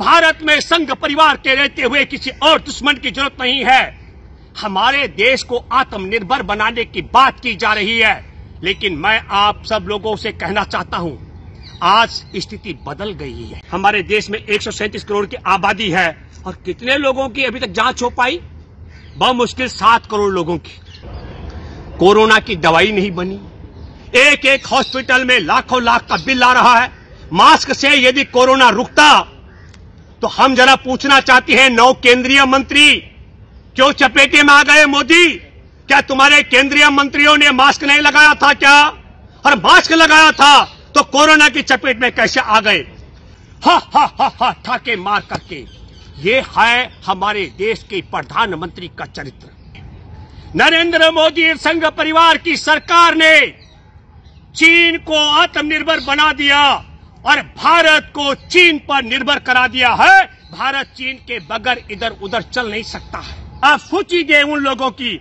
भारत में संघ परिवार के रहते हुए किसी और दुश्मन की जरूरत नहीं है हमारे देश को आत्मनिर्भर बनाने की बात की जा रही है लेकिन मैं आप सब लोगों से कहना चाहता हूं आज स्थिति बदल गई है हमारे देश में एक करोड़ की आबादी है और कितने लोगों की अभी तक जांच हो पाई बमुश्किल सात करोड़ लोगों की कोरोना की दवाई नहीं बनी एक एक हॉस्पिटल में लाखों लाख का बिल आ रहा है मास्क से यदि कोरोना रुकता तो हम जरा पूछना चाहते हैं नौ केंद्रीय मंत्री क्यों चपेटे में आ गए मोदी क्या तुम्हारे केंद्रीय मंत्रियों ने मास्क नहीं लगाया था क्या और मास्क लगाया था तो कोरोना की चपेट में कैसे आ गए हा हा हा हा ठाके मार करके ये है हमारे देश के प्रधानमंत्री का चरित्र नरेंद्र मोदी संघ परिवार की सरकार ने चीन को आत्मनिर्भर बना दिया और भारत को चीन पर निर्भर करा दिया है भारत चीन के बगैर इधर उधर चल नहीं सकता है आप सोचिए उन लोगों की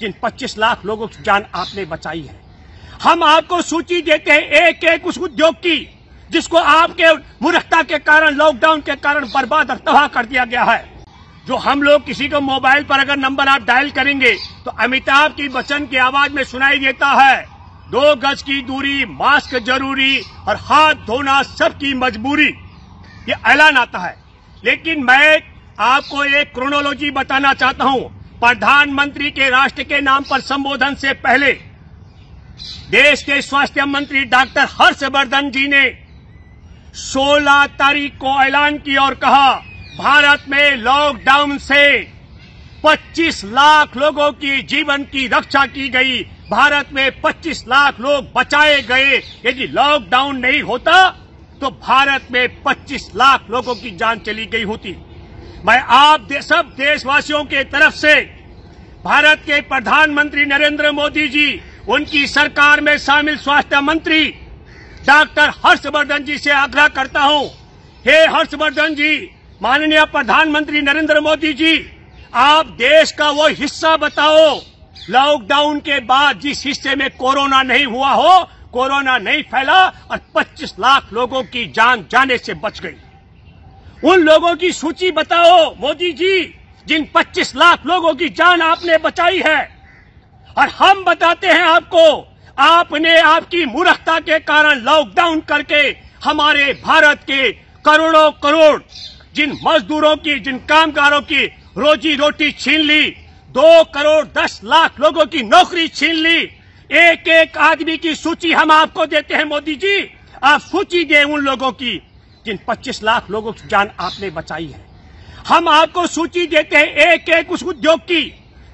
जिन 25 लाख लोगों की जान आपने बचाई है हम आपको सूची देते हैं एक एक उस उद्योग की जिसको आपके मूर्खता के कारण लॉकडाउन के कारण बर्बाद और तबाह कर दिया गया है जो हम लोग किसी को मोबाइल पर अगर नंबर आप डायल करेंगे तो अमिताभ की बच्चन की आवाज में सुनाई देता है दो गज की दूरी मास्क जरूरी और हाथ धोना सबकी मजबूरी ये ऐलान आता है लेकिन मैं आपको एक क्रोनोलॉजी बताना चाहता हूं प्रधानमंत्री के राष्ट्र के नाम पर संबोधन से पहले देश के स्वास्थ्य मंत्री डॉक्टर हर्षवर्धन जी ने 16 तारीख को ऐलान किया और कहा भारत में लॉकडाउन से 25 लाख लोगों की जीवन की रक्षा की गई भारत में 25 लाख लोग बचाए गए यदि लॉकडाउन नहीं होता तो भारत में 25 लाख लोगों की जान चली गई होती मैं आप दे, सब देशवासियों के तरफ से भारत के प्रधानमंत्री नरेंद्र मोदी जी उनकी सरकार में शामिल स्वास्थ्य मंत्री डॉक्टर हर्षवर्धन जी से आग्रह करता हूं हे हर्षवर्धन जी माननीय प्रधानमंत्री नरेंद्र मोदी जी आप देश का वो हिस्सा बताओ लॉकडाउन के बाद जिस हिस्से में कोरोना नहीं हुआ हो कोरोना नहीं फैला और 25 लाख लोगों की जान जाने से बच गई उन लोगों की सूची बताओ मोदी जी जिन 25 लाख लोगों की जान आपने बचाई है और हम बताते हैं आपको आपने आपकी मूर्खता के कारण लॉकडाउन करके हमारे भारत के करोड़ों करोड़ जिन मजदूरों की जिन कामगारों की रोजी रोटी छीन ली दो करोड़ दस लाख लोगों की नौकरी छीन ली एक एक आदमी की सूची हम आपको देते हैं मोदी जी आप सूची दे उन लोगों की जिन 25 लाख लोगों की जान आपने बचाई है हम आपको सूची देते हैं एक एक उस उद्योग की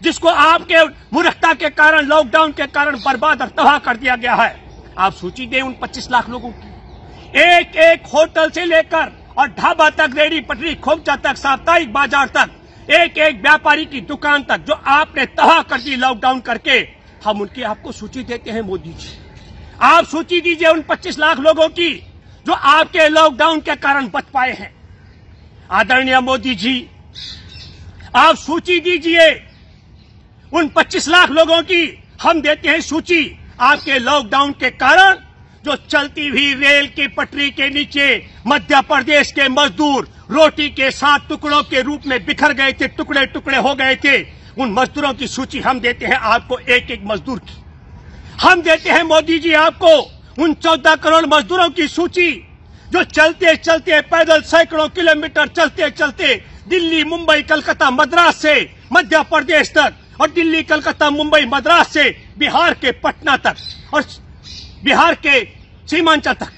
जिसको आपके मूर्खता के कारण लॉकडाउन के कारण बर्बाद और तबाह कर दिया गया है आप सूची दें उन 25 लाख लोगों की एक एक होटल से लेकर और ढाबा तक रेडी पटरी खोमचा तक साप्ताहिक बाजार तक एक एक व्यापारी की दुकान तक जो आपने तबाह कर दी लॉकडाउन करके हम उनकी आपको सूची देते हैं मोदी जी आप सूची दीजिए उन 25 लाख लोगों की जो आपके लॉकडाउन के कारण बच पाए हैं आदरणीय मोदी जी आप सूची दीजिए उन 25 लाख लोगों की हम देते हैं सूची आपके लॉकडाउन के कारण जो चलती हुई रेल की पटरी के नीचे मध्य प्रदेश के मजदूर रोटी के साथ टुकड़ों के रूप में बिखर गए थे टुकड़े टुकड़े हो गए थे उन मजदूरों की सूची हम देते हैं आपको एक एक मजदूर की हम देते हैं मोदी जी आपको उन चौदह करोड़ मजदूरों की सूची जो चलते चलते पैदल सैकड़ों किलोमीटर चलते चलते दिल्ली मुंबई कलकत्ता मद्रास से मध्य प्रदेश तक और दिल्ली कलकत्ता मुंबई मद्रास से बिहार के पटना तक और बिहार के सीमांचल तक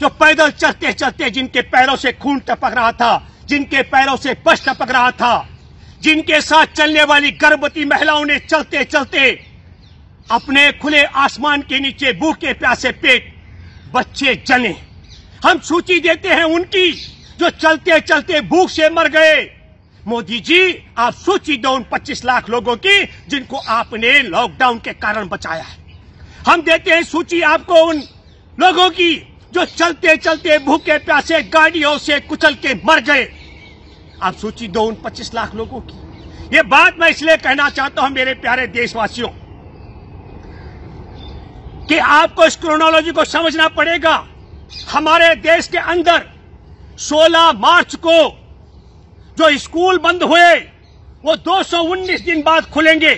जो पैदल चलते चलते जिनके पैरों से खून टपक रहा था जिनके पैरों से पश टपक रहा था जिनके साथ चलने वाली गर्भवती महिलाओं ने चलते चलते अपने खुले आसमान के नीचे भूखे प्यासे पेट बच्चे जने हम सूची देते हैं उनकी जो चलते चलते भूख से मर गए मोदी जी आप सूची दो उन 25 लाख लोगों की जिनको आपने लॉकडाउन के कारण बचाया है हम देते हैं सूची आपको उन लोगों की जो चलते चलते भूखे प्यासे गाड़ियों से कुचल के मर गए आप सूची दो उन पच्चीस लाख लोगों की ये बात मैं इसलिए कहना चाहता हूं मेरे प्यारे देशवासियों कि आपको इस क्रोनोलॉजी को समझना पड़ेगा हमारे देश के अंदर 16 मार्च को जो स्कूल बंद हुए वो 219 दिन बाद खुलेंगे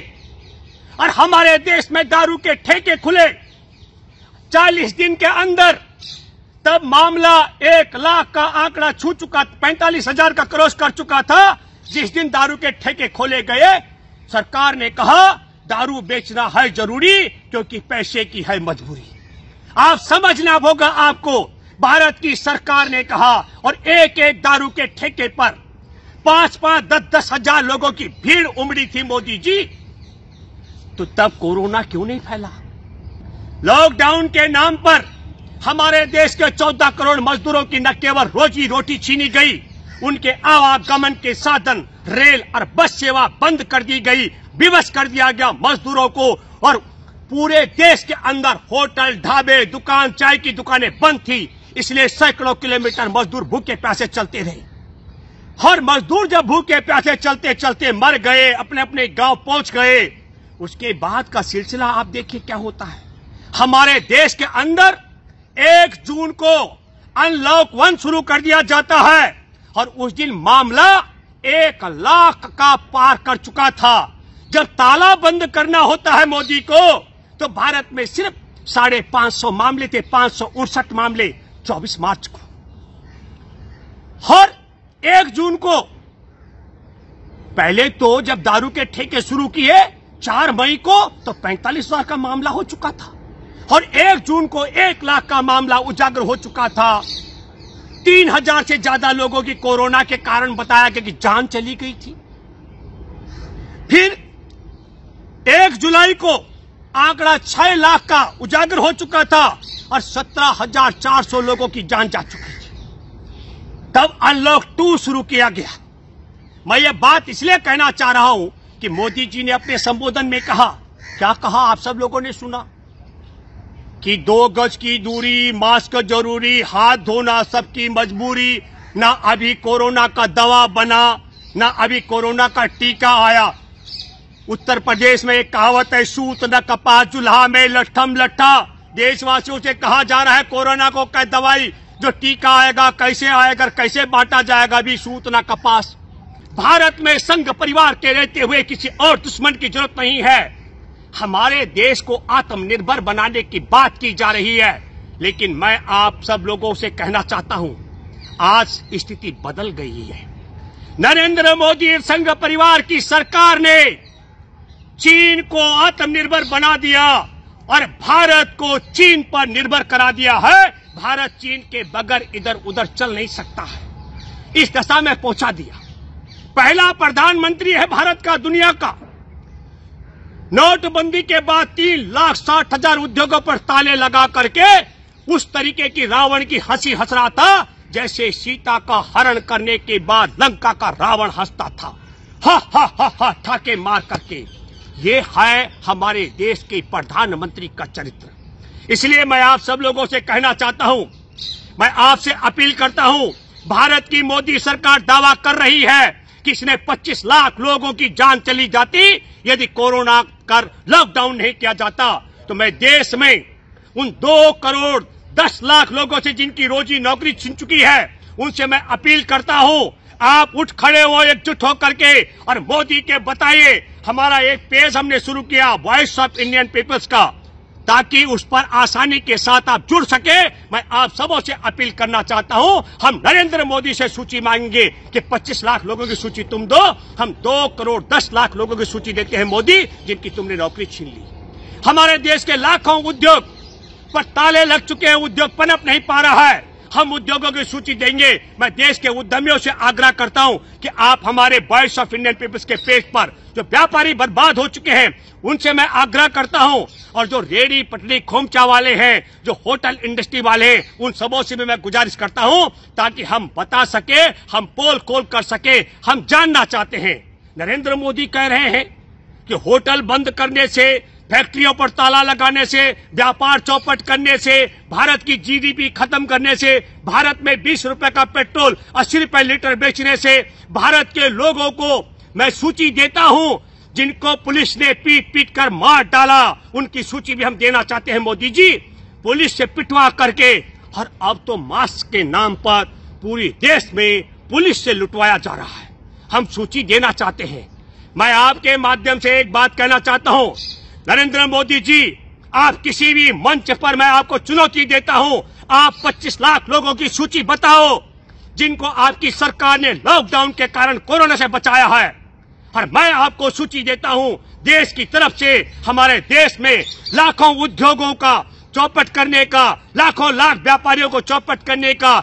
और हमारे देश में दारू के ठेके खुले 40 दिन के अंदर तब मामला एक लाख का आंकड़ा छू चुका पैंतालीस हजार का क्रॉस कर चुका था जिस दिन दारू के ठेके खोले गए सरकार ने कहा दारू बेचना है जरूरी क्योंकि पैसे की है मजबूरी आप समझना होगा आपको भारत की सरकार ने कहा और एक एक दारू के ठेके पर पांच पांच दस दस हजार लोगों की भीड़ उमड़ी थी मोदी जी तो तब कोरोना क्यों नहीं फैला लॉकडाउन के नाम पर हमारे देश के 14 करोड़ मजदूरों की न केवल रोजी रोटी छीनी गई उनके आवागमन के साधन रेल और बस सेवा बंद कर दी गई विवश कर दिया गया मजदूरों को और पूरे देश के अंदर होटल ढाबे दुकान चाय की दुकानें बंद थी इसलिए सैकड़ों किलोमीटर मजदूर भूखे प्यासे चलते रहे हर मजदूर जब भूखे प्यासे चलते चलते मर गए अपने अपने गांव पहुंच गए उसके बाद का सिलसिला आप देखिए क्या होता है हमारे देश के अंदर एक जून को अनलॉक वन शुरू कर दिया जाता है और उस दिन मामला एक लाख का पार कर चुका था जब ताला बंद करना होता है मोदी को तो भारत में सिर्फ साढ़े पांच सौ मामले थे पांच सौ उनसठ मामले चौबीस मार्च को और एक जून को पहले तो जब दारू के ठेके शुरू किए चार मई को तो पैंतालीस हजार का मामला हो चुका था और एक जून को एक लाख का मामला उजागर हो चुका था तीन हजार से ज्यादा लोगों की कोरोना के कारण बताया गया कि जान चली गई थी फिर एक जुलाई को आंकड़ा छह लाख का उजागर हो चुका था और सत्रह हजार चार सौ लोगों की जान जा चुकी थी तब अनलॉक टू शुरू किया गया मैं ये बात इसलिए कहना चाह रहा हूं कि मोदी जी ने अपने संबोधन में कहा क्या कहा आप सब लोगों ने सुना कि दो गज की दूरी मास्क जरूरी हाथ धोना सबकी मजबूरी ना अभी कोरोना का दवा बना ना अभी कोरोना का टीका आया उत्तर प्रदेश में एक कहावत है सूत न कपास चूल्हा में लठम लट्ठा देशवासियों से कहा जा रहा है कोरोना को क्या दवाई जो टीका आएगा कैसे आएगा कैसे बांटा जाएगा अभी सूत न कपास भारत में संघ परिवार के रहते हुए किसी और दुश्मन की जरूरत नहीं है हमारे देश को आत्मनिर्भर बनाने की बात की जा रही है लेकिन मैं आप सब लोगों से कहना चाहता हूं आज स्थिति बदल गई है नरेंद्र मोदी संघ परिवार की सरकार ने चीन को आत्मनिर्भर बना दिया और भारत को चीन पर निर्भर करा दिया है भारत चीन के बगैर इधर उधर चल नहीं सकता है इस दशा में पहुंचा दिया पहला प्रधानमंत्री है भारत का दुनिया का नोटबंदी के बाद तीन लाख साठ हजार उद्योगों पर ताले लगा करके उस तरीके की रावण की हंसी हंस रहा था जैसे सीता का हरण करने के बाद लंका का रावण हंसता था हा हा हा हा ठाके मार करके ये है हमारे देश के प्रधानमंत्री का चरित्र इसलिए मैं आप सब लोगों से कहना चाहता हूं मैं आपसे अपील करता हूं भारत की मोदी सरकार दावा कर रही है किसने 25 लाख लोगों की जान चली जाती यदि कोरोना का लॉकडाउन नहीं किया जाता तो मैं देश में उन दो करोड़ दस लाख लोगों से जिनकी रोजी नौकरी छिन चुकी है उनसे मैं अपील करता हूँ आप उठ खड़े हो एकजुट होकर के और मोदी के बताइए हमारा एक पेज हमने शुरू किया वॉइस ऑफ इंडियन पीपल्स का ताकि उस पर आसानी के साथ आप जुड़ सके मैं आप सबों से अपील करना चाहता हूं हम नरेंद्र मोदी से सूची मांगेंगे कि 25 लाख लोगों की सूची तुम दो हम दो करोड़ दस लाख लोगों की सूची देते हैं मोदी जिनकी तुमने नौकरी छीन ली हमारे देश के लाखों उद्योग पर ताले लग चुके हैं उद्योग पनप नहीं पा रहा है हम उद्योगों की सूची देंगे मैं देश के उद्यमियों से आग्रह करता हूं कि आप हमारे वॉइस ऑफ इंडियन पीपल्स के पेज पर जो व्यापारी बर्बाद हो चुके हैं उनसे मैं आग्रह करता हूं और जो रेडी पटरी खोमचा वाले हैं जो होटल इंडस्ट्री वाले हैं उन सबों से भी मैं गुजारिश करता हूं ताकि हम बता सके हम पोल कोल कर सके हम जानना चाहते हैं नरेंद्र मोदी कह रहे हैं कि होटल बंद करने से फैक्ट्रियों पर ताला लगाने से व्यापार चौपट करने से भारत की जीडीपी खत्म करने से भारत में बीस रुपए का पेट्रोल अस्सी रुपए लीटर बेचने से भारत के लोगों को मैं सूची देता हूं जिनको पुलिस ने पीट पीट कर मार डाला उनकी सूची भी हम देना चाहते हैं मोदी जी पुलिस से पिटवा करके और अब तो मास्क के नाम पर पूरी देश में पुलिस से लुटवाया जा रहा है हम सूची देना चाहते हैं मैं आपके माध्यम से एक बात कहना चाहता हूं नरेंद्र मोदी जी आप किसी भी मंच पर मैं आपको चुनौती देता हूं आप 25 लाख लोगों की सूची बताओ जिनको आपकी सरकार ने लॉकडाउन के कारण कोरोना से बचाया है और मैं आपको सूची देता हूं देश की तरफ से हमारे देश में लाखों उद्योगों का चौपट करने का लाखों लाख व्यापारियों को चौपट करने का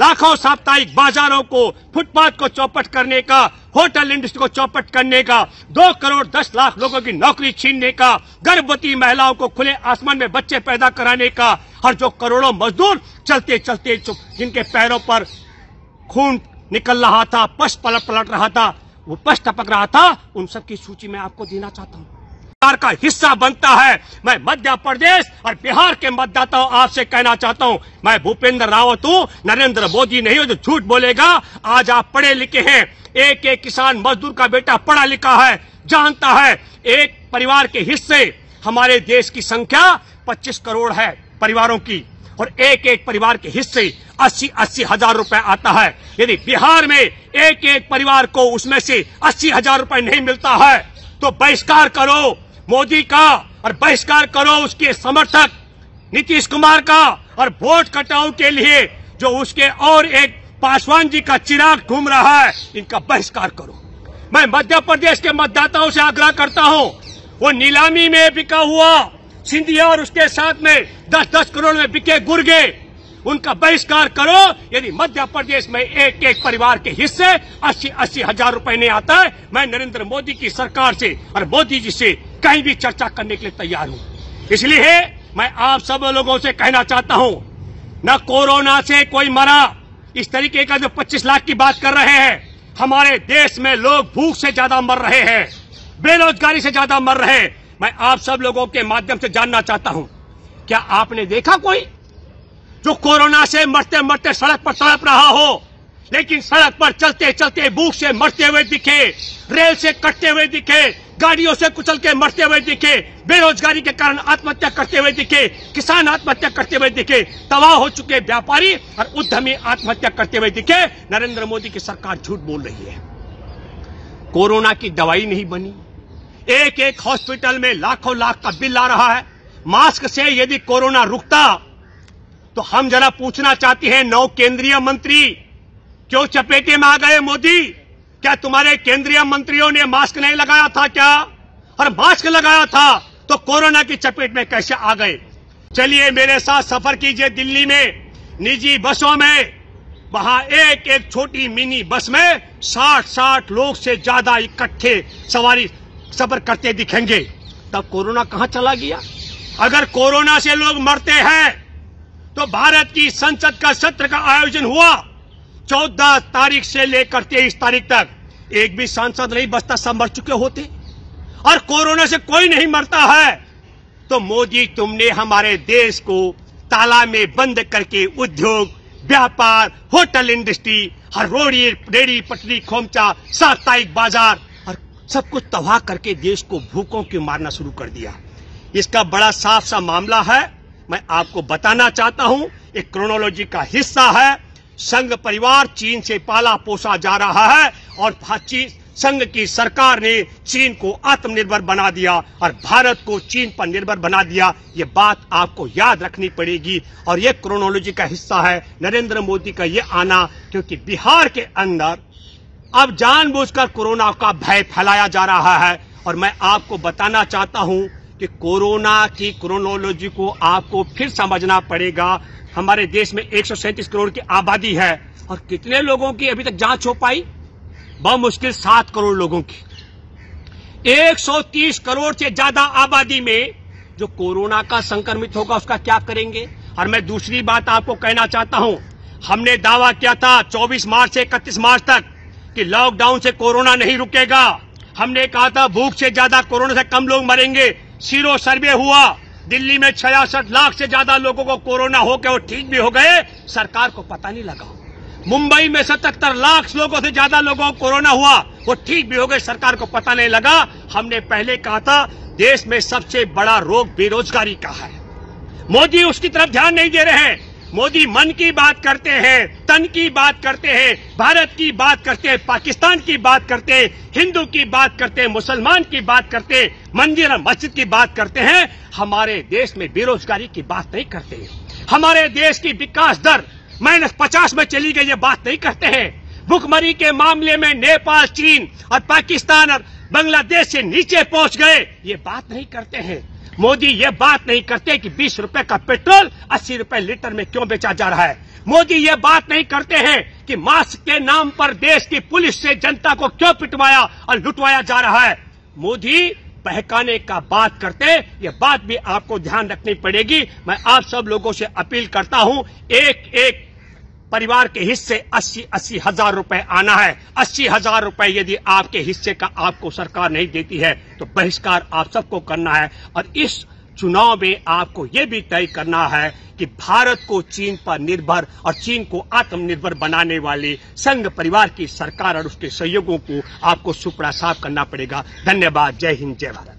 लाखों साप्ताहिक बाजारों को फुटपाथ को चौपट करने का होटल इंडस्ट्री को चौपट करने का दो करोड़ दस लाख लोगों की नौकरी छीनने का गर्भवती महिलाओं को खुले आसमान में बच्चे पैदा कराने का और जो करोड़ों मजदूर चलते चलते जिनके पैरों पर खून निकल रहा था पश पलट पलट रहा था वो पश टपक रहा था उन सबकी सूची मैं आपको देना चाहता हूँ सरकार का हिस्सा बनता है मैं मध्य प्रदेश और बिहार के मतदाताओं आपसे कहना चाहता हूँ मैं भूपेंद्र रावत हूँ नरेंद्र मोदी नहीं हूं जो तो झूठ बोलेगा आज आप पढ़े लिखे हैं एक एक किसान मजदूर का बेटा पढ़ा लिखा है जानता है एक परिवार के हिस्से हमारे देश की संख्या पच्चीस करोड़ है परिवारों की और एक एक परिवार के हिस्से अस्सी अस्सी हजार रुपए आता है यदि बिहार में एक एक परिवार को उसमें से अस्सी हजार रुपए नहीं मिलता है तो बहिष्कार करो मोदी का और बहिष्कार करो उसके समर्थक नीतीश कुमार का और वोट कटाओ के लिए जो उसके और एक पासवान जी का चिराग घूम रहा है इनका बहिष्कार करो मैं मध्य प्रदेश के मतदाताओं से आग्रह करता हूँ वो नीलामी में बिका हुआ सिंधिया और उसके साथ में दस दस करोड़ में बिके गुर्गे उनका बहिष्कार करो यदि मध्य प्रदेश में एक एक परिवार के हिस्से अस्सी अस्सी हजार रुपए नहीं आता है मैं नरेंद्र मोदी की सरकार से और मोदी जी से कहीं भी चर्चा करने के लिए तैयार हूं इसलिए मैं आप सब लोगों से कहना चाहता हूं न कोरोना से कोई मरा इस तरीके का जो 25 लाख की बात कर रहे हैं हमारे देश में लोग भूख से ज्यादा मर रहे हैं बेरोजगारी से ज्यादा मर रहे हैं मैं आप सब लोगों के माध्यम से जानना चाहता हूं क्या आपने देखा कोई जो कोरोना से मरते मरते सड़क पर तड़प रहा हो लेकिन सड़क पर चलते चलते भूख से मरते हुए दिखे रेल से कटते हुए दिखे गाड़ियों से कुचल के मरते हुए दिखे बेरोजगारी के कारण आत्महत्या करते हुए दिखे किसान आत्महत्या करते हुए दिखे तबाह हो चुके व्यापारी और उद्यमी आत्महत्या करते हुए दिखे नरेंद्र मोदी की सरकार झूठ बोल रही है कोरोना की दवाई नहीं बनी एक एक हॉस्पिटल में लाखों लाख का बिल आ रहा है मास्क से यदि कोरोना रुकता तो हम जरा पूछना चाहते हैं नौ केंद्रीय मंत्री क्यों चपेटे में आ गए मोदी क्या तुम्हारे केंद्रीय मंत्रियों ने मास्क नहीं लगाया था क्या और मास्क लगाया था तो कोरोना की चपेट में कैसे आ गए चलिए मेरे साथ सफर कीजिए दिल्ली में निजी बसों में वहां एक एक छोटी मिनी बस में साठ साठ लोग से ज्यादा इकट्ठे सवारी सफर करते दिखेंगे तब कोरोना कहाँ चला गया अगर कोरोना से लोग मरते हैं तो भारत की संसद का सत्र का आयोजन हुआ चौदह तारीख से लेकर तेईस तारीख तक एक भी सांसद नहीं बचता सब मर चुके होते और कोरोना से कोई नहीं मरता है तो मोदी तुमने हमारे देश को ताला में बंद करके उद्योग व्यापार होटल इंडस्ट्री हर रोड़ी रेड़ी पटरी खोमचा साप्ताहिक बाजार और सब कुछ तबाह करके देश को भूखों की मारना शुरू कर दिया इसका बड़ा साफ सा मामला है मैं आपको बताना चाहता हूं एक क्रोनोलॉजी का हिस्सा है संघ परिवार चीन से पाला पोसा जा रहा है और संघ की सरकार ने चीन को आत्मनिर्भर बना दिया और भारत को चीन पर निर्भर बना दिया ये बात आपको याद रखनी पड़ेगी और ये क्रोनोलॉजी का हिस्सा है नरेंद्र मोदी का ये आना क्योंकि बिहार के अंदर अब जानबूझकर कोरोना का भय फैलाया जा रहा है और मैं आपको बताना चाहता हूं कि कोरोना की क्रोनोलॉजी को आपको फिर समझना पड़ेगा हमारे देश में एक करोड़ की आबादी है और कितने लोगों की अभी तक जांच हो पाई बमुश्किल सात करोड़ लोगों की 130 करोड़ से ज्यादा आबादी में जो कोरोना का संक्रमित होगा उसका क्या करेंगे और मैं दूसरी बात आपको कहना चाहता हूं हमने दावा किया था 24 मार्च से 31 मार्च तक कि लॉकडाउन से कोरोना नहीं रुकेगा हमने कहा था भूख से ज्यादा कोरोना से कम लोग मरेंगे सीरो सर्वे हुआ दिल्ली में छियासठ लाख से ज्यादा लोगों को कोरोना हो गया वो ठीक भी हो गए सरकार को पता नहीं लगा मुंबई में सतहत्तर लाख लोगों से ज्यादा लोगों को कोरोना हुआ वो ठीक भी हो गए सरकार को पता नहीं लगा हमने पहले कहा था देश में सबसे बड़ा रोग बेरोजगारी का है मोदी उसकी तरफ ध्यान नहीं दे रहे हैं मोदी मन की बात करते हैं तन की बात करते हैं भारत की बात करते हैं पाकिस्तान की बात करते हैं हिंदू की बात करते हैं मुसलमान की बात करते हैं मंदिर और मस्जिद की बात करते हैं हमारे देश में बेरोजगारी की बात नहीं करते हैं हमारे देश की विकास दर माइनस पचास में चली गई ये बात नहीं करते हैं भुखमरी के मामले में नेपाल चीन और पाकिस्तान और बांग्लादेश से नीचे पहुंच गए ये बात नहीं करते हैं मोदी ये बात नहीं करते कि बीस रुपए का पेट्रोल अस्सी रुपए लीटर में क्यों बेचा जा रहा है मोदी ये बात नहीं करते हैं कि मास्क के नाम पर देश की पुलिस से जनता को क्यों पिटवाया और लुटवाया जा रहा है मोदी बहकाने का बात करते ये बात भी आपको ध्यान रखनी पड़ेगी मैं आप सब लोगों से अपील करता हूं एक एक परिवार के हिस्से अस्सी अस्सी हजार रुपए आना है अस्सी हजार रुपए यदि आपके हिस्से का आपको सरकार नहीं देती है तो बहिष्कार आप सबको करना है और इस चुनाव में आपको ये भी तय करना है कि भारत को चीन पर निर्भर और चीन को आत्मनिर्भर बनाने वाली संघ परिवार की सरकार और उसके सहयोगों को आपको सुपड़ा साफ करना पड़ेगा धन्यवाद जय हिंद जय भारत